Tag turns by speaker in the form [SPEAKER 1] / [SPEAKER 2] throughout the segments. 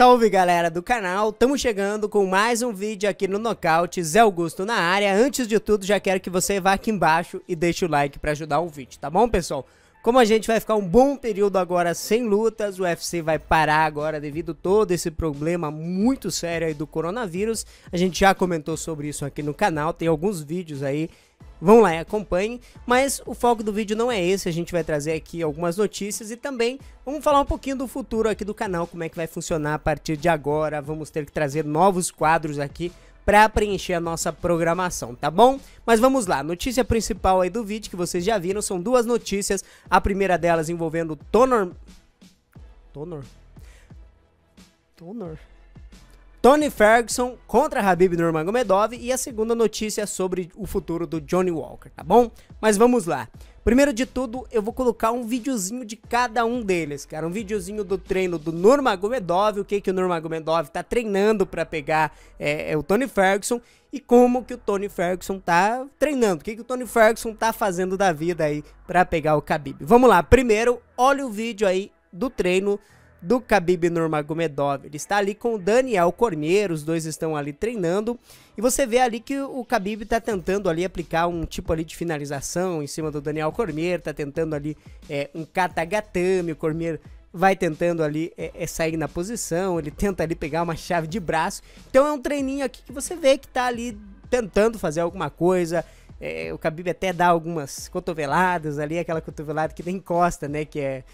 [SPEAKER 1] Salve galera do canal, estamos chegando com mais um vídeo aqui no Nocaute, Zé Augusto na área. Antes de tudo, já quero que você vá aqui embaixo e deixe o like para ajudar o vídeo, tá bom pessoal? Como a gente vai ficar um bom período agora sem lutas, o UFC vai parar agora devido todo esse problema muito sério aí do coronavírus. A gente já comentou sobre isso aqui no canal, tem alguns vídeos aí vão lá e acompanhem. Mas o foco do vídeo não é esse, a gente vai trazer aqui algumas notícias e também vamos falar um pouquinho do futuro aqui do canal, como é que vai funcionar a partir de agora. Vamos ter que trazer novos quadros aqui para preencher a nossa programação, tá bom? Mas vamos lá, notícia principal aí do vídeo que vocês já viram são duas notícias. A primeira delas envolvendo Tonor Tonor Tonor Tony Ferguson contra Habib Nurmagomedov e a segunda notícia sobre o futuro do Johnny Walker, tá bom? Mas vamos lá. Primeiro de tudo, eu vou colocar um videozinho de cada um deles, cara, um videozinho do treino do Nurmagomedov, o que que o Nurmagomedov tá treinando para pegar é, é, o Tony Ferguson e como que o Tony Ferguson tá treinando, o que que o Tony Ferguson tá fazendo da vida aí para pegar o Khabib. Vamos lá, primeiro, olha o vídeo aí do treino do Khabib Nurmagomedov. Ele está ali com o Daniel Cormier, os dois estão ali treinando, e você vê ali que o Khabib está tentando ali aplicar um tipo ali de finalização em cima do Daniel Cormier, está tentando ali é, um katagatame, o Cormier vai tentando ali é, é, sair na posição, ele tenta ali pegar uma chave de braço, então é um treininho aqui que você vê que está ali tentando fazer alguma coisa, é, o Khabib até dá algumas cotoveladas ali, aquela cotovelada que nem encosta, né, que é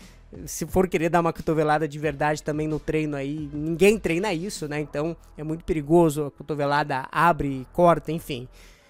[SPEAKER 1] se for querer dar uma cotovelada de verdade também no treino aí, ninguém treina isso, né? Então é muito perigoso, a cotovelada abre, corta, enfim.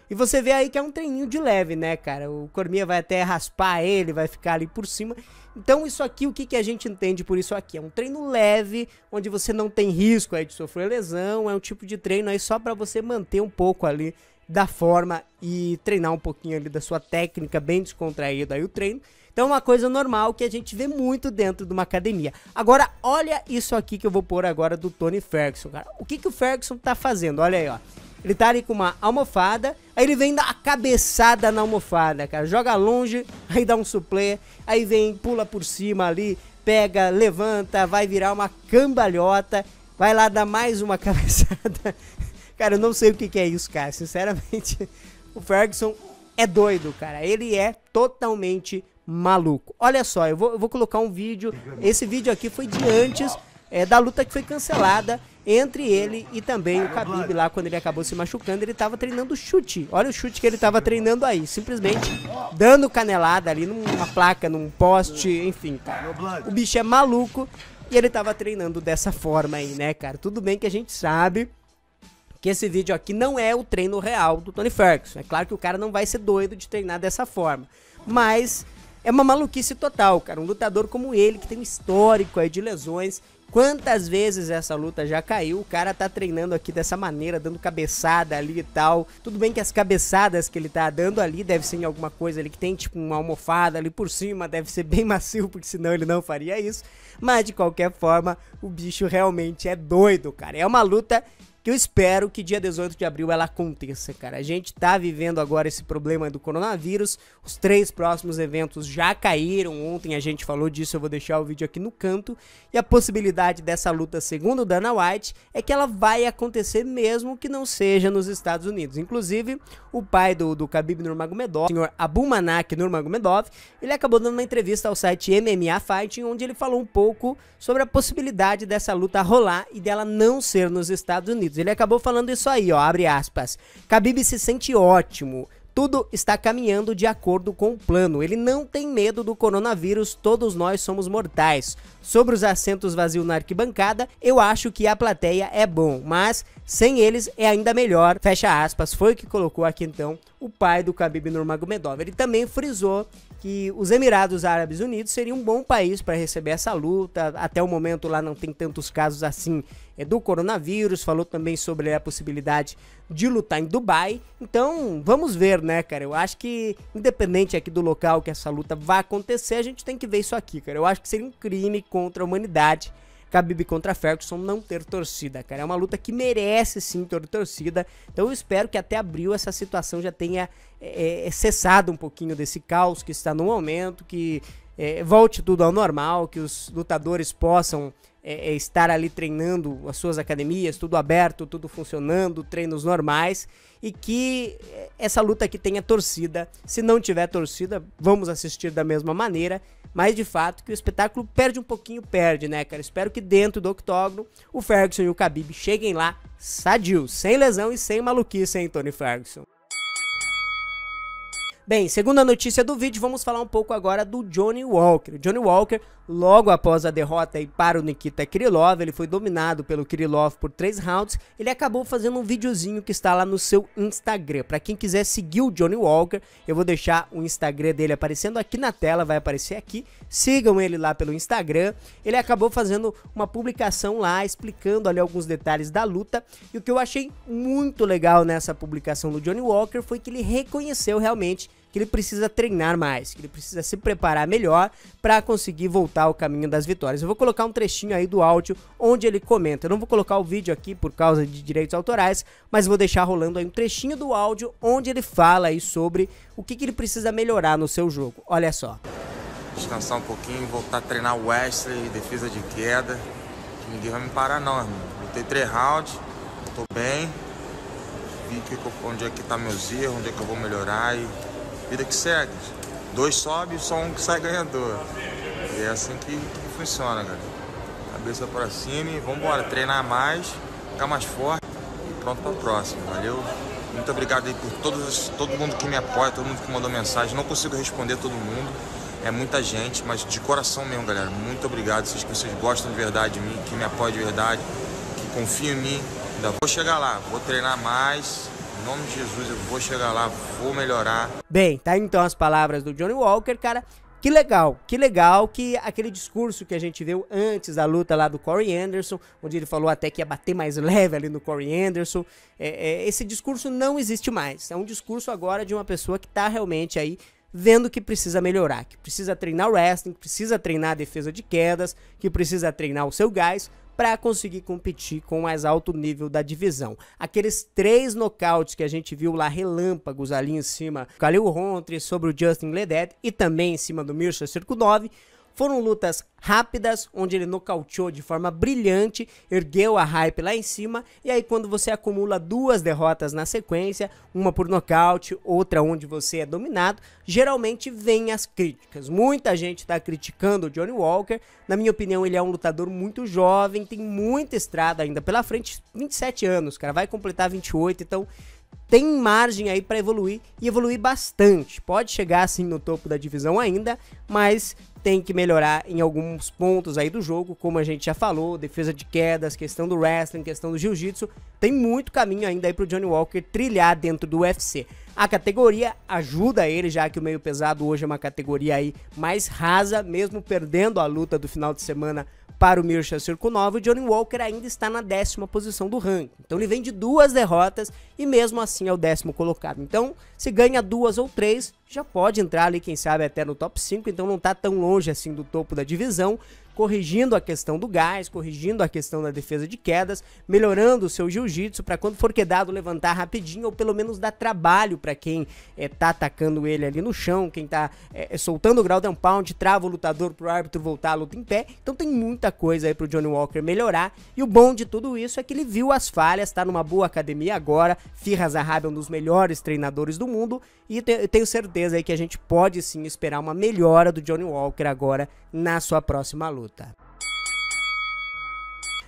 [SPEAKER 1] E você vê aí que é um treininho de leve, né, cara? O Corminha vai até raspar ele, vai ficar ali por cima. Então, isso aqui, o que, que a gente entende por isso aqui? É um treino leve, onde você não tem risco aí de sofrer lesão, é um tipo de treino aí só para você manter um pouco ali da forma e treinar um pouquinho ali da sua técnica, bem descontraído aí o treino. Então é uma coisa normal que a gente vê muito dentro de uma academia. Agora, olha isso aqui que eu vou pôr agora do Tony Ferguson, cara. O que, que o Ferguson tá fazendo? Olha aí, ó. Ele tá ali com uma almofada, aí ele vem dar a cabeçada na almofada, cara. Joga longe, aí dá um suplê, aí vem, pula por cima ali, pega, levanta, vai virar uma cambalhota, vai lá dar mais uma cabeçada Cara, eu não sei o que, que é isso, cara. Sinceramente, o Ferguson é doido, cara. Ele é totalmente maluco. Olha só, eu vou, eu vou colocar um vídeo. Esse vídeo aqui foi de antes é, da luta que foi cancelada entre ele e também o Khabib lá quando ele acabou se machucando, ele estava treinando chute. Olha o chute que ele estava treinando aí, simplesmente dando canelada ali numa placa, num poste, enfim, cara. O bicho é maluco e ele estava treinando dessa forma aí, né, cara? Tudo bem que a gente sabe que esse vídeo aqui não é o treino real do Tony Ferguson. É claro que o cara não vai ser doido de treinar dessa forma, mas é uma maluquice total, cara. Um lutador como ele, que tem um histórico aí de lesões, quantas vezes essa luta já caiu, o cara tá treinando aqui dessa maneira, dando cabeçada ali e tal. Tudo bem que as cabeçadas que ele tá dando ali deve ser em alguma coisa ali que tem tipo uma almofada ali por cima, deve ser bem macio, porque senão ele não faria isso. Mas de qualquer forma, o bicho realmente é doido, cara. É uma luta que eu espero que dia 18 de abril ela aconteça, cara. A gente tá vivendo agora esse problema do coronavírus, os três próximos eventos já caíram, ontem a gente falou disso, eu vou deixar o vídeo aqui no canto, e a possibilidade dessa luta, segundo Dana White, é que ela vai acontecer mesmo que não seja nos Estados Unidos. Inclusive, o pai do, do Khabib Nurmagomedov, o senhor Abumanak Nurmagomedov, ele acabou dando uma entrevista ao site MMA Fighting, onde ele falou um pouco sobre a possibilidade dessa luta rolar e dela não ser nos Estados Unidos. Unidos. Ele acabou falando isso aí, ó, abre aspas. Khabib se sente ótimo. Tudo está caminhando de acordo com o plano. Ele não tem medo do coronavírus, todos nós somos mortais. Sobre os assentos vazios na arquibancada, eu acho que a plateia é bom, mas sem eles é ainda melhor. Fecha aspas, foi o que colocou aqui então o pai do Khabib Nurmagomedov. Ele também frisou que os Emirados Árabes Unidos seriam um bom país para receber essa luta. Até o momento lá não tem tantos casos assim é, do coronavírus, falou também sobre a possibilidade de lutar em Dubai. Então, vamos ver, né, cara? Eu acho que, independente aqui do local que essa luta vai acontecer, a gente tem que ver isso aqui, cara. Eu acho que seria um crime contra a humanidade. Khabib contra Ferguson não ter torcida, cara. É uma luta que merece sim ter torcida. Então eu espero que até abril essa situação já tenha é, é, cessado um pouquinho desse caos que está no momento, que é, volte tudo ao normal, que os lutadores possam é, é, estar ali treinando as suas academias, tudo aberto, tudo funcionando, treinos normais e que é, essa luta aqui tenha torcida. Se não tiver torcida, vamos assistir da mesma maneira, mas de fato que o espetáculo perde um pouquinho, perde, né, cara? Espero que dentro do octógono o Ferguson e o Khabib cheguem lá sadio, sem lesão e sem maluquice, hein, Tony Ferguson. Bem, segunda notícia do vídeo, vamos falar um pouco agora do Johnny Walker. Johnny Walker, logo após a derrota aí para o Nikita Krylov, ele foi dominado pelo Krylov por três rounds, ele acabou fazendo um videozinho que está lá no seu Instagram. Para quem quiser seguir o Johnny Walker, eu vou deixar o Instagram dele aparecendo aqui na tela, vai aparecer aqui. Sigam ele lá pelo Instagram. Ele acabou fazendo uma publicação lá explicando ali alguns detalhes da luta. E o que eu achei muito legal nessa publicação do Johnny Walker foi que ele reconheceu realmente que ele precisa treinar mais, que ele precisa se preparar melhor para conseguir voltar ao caminho das vitórias. Eu vou colocar um trechinho aí do áudio onde ele comenta. Eu não vou colocar o vídeo aqui por causa de direitos autorais, mas vou deixar rolando aí um trechinho do áudio onde ele fala aí sobre o que, que ele precisa melhorar no seu jogo. Olha só. Descansar um pouquinho, voltar a treinar o Wesley, defesa de queda. Que ninguém vai me parar não, irmão. Lutei três rounds, tô bem. Vi que, onde é que tá meus erros, onde é que eu vou melhorar e vida que segue. Dois sobe, só um que sai ganhador. E é assim que, que funciona, galera. Cabeça para cima e vambora, treinar mais, ficar mais forte e pronto para o próximo. Valeu? Muito obrigado aí por todos, todo mundo que me apoia, todo mundo que mandou mensagem. Não consigo responder todo mundo, é muita gente, mas de coração mesmo, galera. Muito obrigado. Vocês que vocês gostam de verdade de mim, que me apoiam de verdade, que confiam em mim. Ainda vou chegar lá, vou treinar mais, em nome de Jesus, eu vou chegar lá, vou melhorar. Bem, tá então as palavras do Johnny Walker, cara. Que legal, que legal que aquele discurso que a gente viu antes da luta lá do Corey Anderson, onde ele falou até que ia bater mais leve ali no Corey Anderson, é, é, esse discurso não existe mais. É um discurso agora de uma pessoa que tá realmente aí vendo que precisa melhorar, que precisa treinar o wrestling, precisa treinar a defesa de quedas, que precisa treinar o seu gás para conseguir competir com o mais alto nível da divisão. Aqueles três nocautes que a gente viu lá relâmpagos ali em cima, Khalil Rontri sobre o Justin Ledet e também em cima do Mircea 9. Foram lutas rápidas, onde ele nocauteou de forma brilhante, ergueu a hype lá em cima, e aí quando você acumula duas derrotas na sequência, uma por nocaute, outra onde você é dominado, geralmente vem as críticas. Muita gente está criticando o Johnny Walker, na minha opinião ele é um lutador muito jovem, tem muita estrada ainda pela frente, 27 anos, cara, vai completar 28, então tem margem aí para evoluir e evoluir bastante. Pode chegar assim no topo da divisão ainda, mas tem que melhorar em alguns pontos aí do jogo, como a gente já falou, defesa de quedas, questão do wrestling, questão do jiu-jitsu, tem muito caminho ainda aí pro Johnny Walker trilhar dentro do UFC. A categoria ajuda ele, já que o meio pesado hoje é uma categoria aí mais rasa, mesmo perdendo a luta do final de semana para o Mircea Cirkunov, o Johnny Walker ainda está na décima posição do ranking. Então ele vem de duas derrotas e mesmo assim é o décimo colocado. Então, se ganha duas ou três, já pode entrar ali, quem sabe, até no top 5. Então não está tão longe assim do topo da divisão corrigindo a questão do gás, corrigindo a questão da defesa de quedas, melhorando o seu jiu-jitsu para quando for quedado levantar rapidinho ou pelo menos dar trabalho para quem é, tá atacando ele ali no chão, quem tá é, soltando o grau down pound, trava o lutador pro árbitro voltar a luta em pé. Então tem muita coisa aí pro Johnny Walker melhorar. E o bom de tudo isso é que ele viu as falhas, tá numa boa academia agora. Firras Arrabi é um dos melhores treinadores do mundo e te tenho certeza aí que a gente pode sim esperar uma melhora do Johnny Walker agora na sua próxima luta.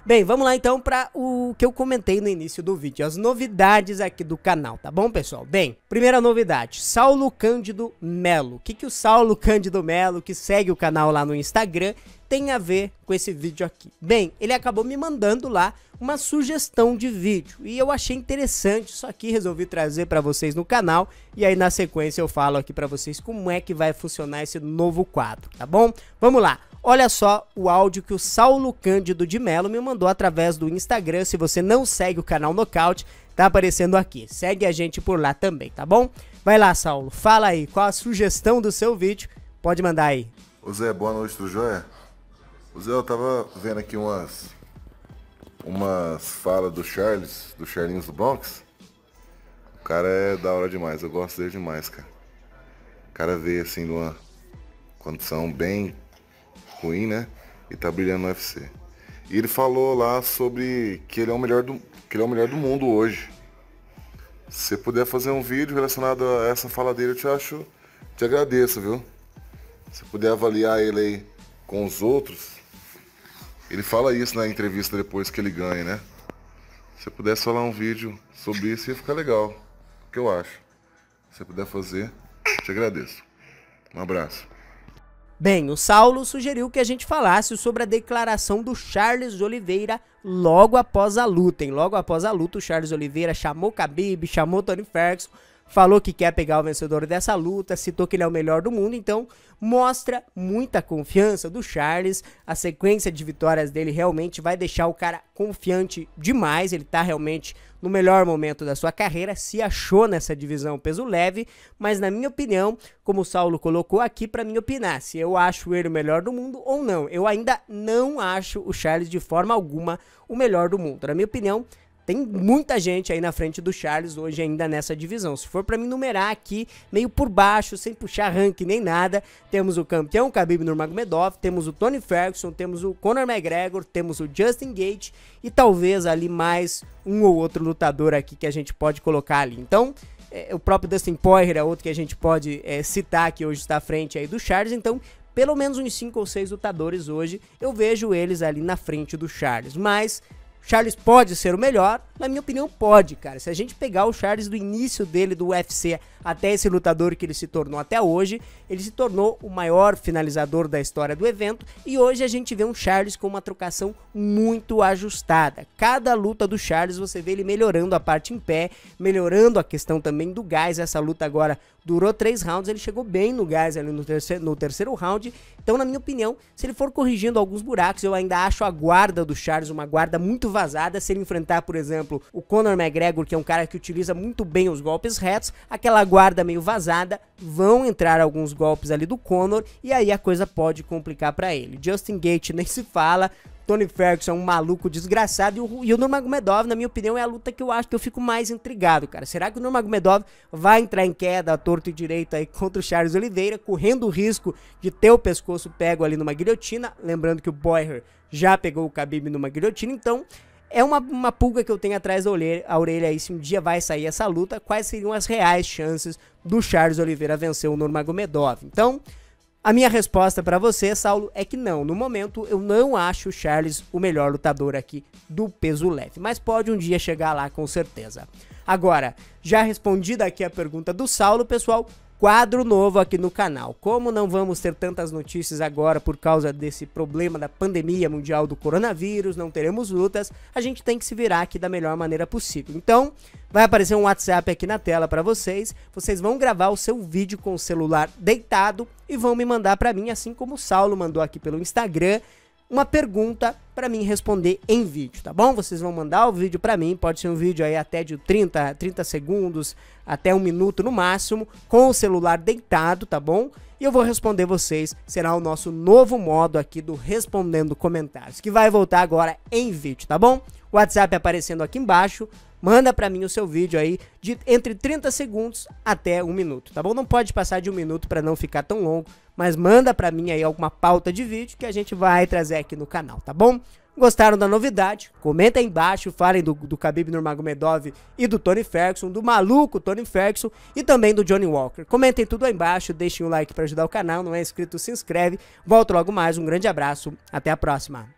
[SPEAKER 1] Bem, vamos lá então para o que eu comentei no início do vídeo, as novidades aqui do canal, tá bom, pessoal? Bem, primeira novidade, Saulo Cândido Melo. O que, que o Saulo Cândido Melo, que segue o canal lá no Instagram, tem a ver com esse vídeo aqui? Bem, ele acabou me mandando lá uma sugestão de vídeo e eu achei interessante isso aqui, resolvi trazer para vocês no canal e aí na sequência eu falo aqui para vocês como é que vai funcionar esse novo quadro, tá bom? Vamos lá. Olha só o áudio que o Saulo Cândido de Melo me mandou através do Instagram. Se você não segue o canal Knockout, tá aparecendo aqui. Segue a gente por lá também, tá bom? Vai lá, Saulo, fala aí qual a sugestão do seu vídeo. Pode mandar aí. Ô Zé, boa noite, tudo jóia? Ô Zé, eu tava vendo aqui umas umas falas do Charles, do Charlinhos do Bronx. O cara é da hora demais, eu gosto dele demais, cara. O cara veio assim numa condição bem ruim né? E tá brilhando no UFC. E ele falou lá sobre que ele é o melhor do, que ele é o melhor do mundo hoje. Se puder fazer um vídeo relacionado a essa fala dele, eu te acho, te agradeço, viu? Se puder avaliar ele aí com os outros, ele fala isso na entrevista depois que ele ganha, né? Se pudesse falar um vídeo sobre isso, ia ficar legal. O que eu acho. Se puder fazer, te agradeço. Um abraço. Bem, o Saulo sugeriu que a gente falasse sobre a declaração do Charles Oliveira logo após a luta, hein? Logo após a luta, o Charles Oliveira chamou Khabib, chamou Tony Ferguson, falou que quer pegar o vencedor dessa luta, citou que ele é o melhor do mundo, então mostra muita confiança do Charles. A sequência de vitórias dele realmente vai deixar o cara confiante demais. Ele tá realmente no melhor momento da sua carreira, se achou nessa divisão peso leve, mas na minha opinião, como o Saulo colocou aqui para mim opinar, se eu acho ele o melhor do mundo ou não. Eu ainda não acho o Charles de forma alguma o melhor do mundo. Na minha opinião, tem muita gente aí na frente do Charles hoje ainda nessa divisão. Se for para me numerar aqui, meio por baixo, sem puxar ranking nem nada, temos o campeão Khabib Nurmagomedov, temos o Tony Ferguson, temos o Conor McGregor, temos o Justin Gage e talvez ali mais um ou outro lutador aqui que a gente pode colocar ali. Então, é, o próprio Dustin Poirier é outro que a gente pode é, citar que hoje está à frente aí do Charles, então pelo menos uns 5 ou 6 lutadores hoje, eu vejo eles ali na frente do Charles, mas Charles pode ser o melhor? Na minha opinião, pode, cara. Se a gente pegar o Charles do início dele do UFC até esse lutador que ele se tornou até hoje, ele se tornou o maior finalizador da história do evento e hoje a gente vê um Charles com uma trocação muito ajustada. Cada luta do Charles você vê ele melhorando a parte em pé, melhorando a questão também do gás. Essa luta agora durou três rounds, ele chegou bem no gás ali no terceiro, no terceiro round. Então, na minha opinião, se ele for corrigindo alguns buracos, eu ainda acho a guarda do Charles uma guarda muito vazada. Se ele enfrentar, por exemplo, o Conor McGregor, que é um cara que utiliza muito bem os golpes retos, aquela guarda guarda meio vazada, vão entrar alguns golpes ali do Conor e aí a coisa pode complicar para ele. Justin Gate nem se fala, Tony Ferguson é um maluco desgraçado e o, e o Nurmagomedov, na minha opinião, é a luta que eu acho que eu fico mais intrigado, cara. Será que o Nurmagomedov vai entrar em queda torto e direito aí contra o Charles Oliveira, correndo o risco de ter o pescoço pego ali numa guilhotina? Lembrando que o Boyer já pegou o Khabib numa guilhotina, então é uma, uma pulga que eu tenho atrás da orelha, a orelha aí se um dia vai sair essa luta, quais seriam as reais chances do Charles Oliveira vencer o Nurmagomedov. Então, a minha resposta para você, Saulo, é que não. No momento, eu não acho o Charles o melhor lutador aqui do peso leve, mas pode um dia chegar lá com certeza. Agora, já respondida aqui a pergunta do Saulo, pessoal, quadro novo aqui no canal. Como não vamos ter tantas notícias agora por causa desse problema da pandemia mundial do coronavírus, não teremos lutas, a gente tem que se virar aqui da melhor maneira possível. Então, vai aparecer um WhatsApp aqui na tela para vocês. Vocês vão gravar o seu vídeo com o celular deitado e vão me mandar para mim, assim como o Saulo mandou aqui pelo Instagram uma pergunta para mim responder em vídeo, tá bom? Vocês vão mandar o vídeo para mim, pode ser um vídeo aí até de 30, 30 segundos, até um minuto no máximo, com o celular deitado, tá bom? E eu vou responder vocês, será o nosso novo modo aqui do Respondendo Comentários, que vai voltar agora em vídeo, tá bom? WhatsApp aparecendo aqui embaixo, manda para mim o seu vídeo aí de entre 30 segundos até um minuto, tá bom? Não pode passar de um minuto para não ficar tão longo, mas manda para mim aí alguma pauta de vídeo que a gente vai trazer aqui no canal, tá bom? Gostaram da novidade? Comenta aí embaixo, falem do, do Khabib Nurmagomedov e do Tony Ferguson, do maluco Tony Ferguson e também do Johnny Walker. Comentem tudo aí embaixo, deixem o um like para ajudar o canal, não é inscrito, se inscreve. Volto logo mais, um grande abraço, até a próxima.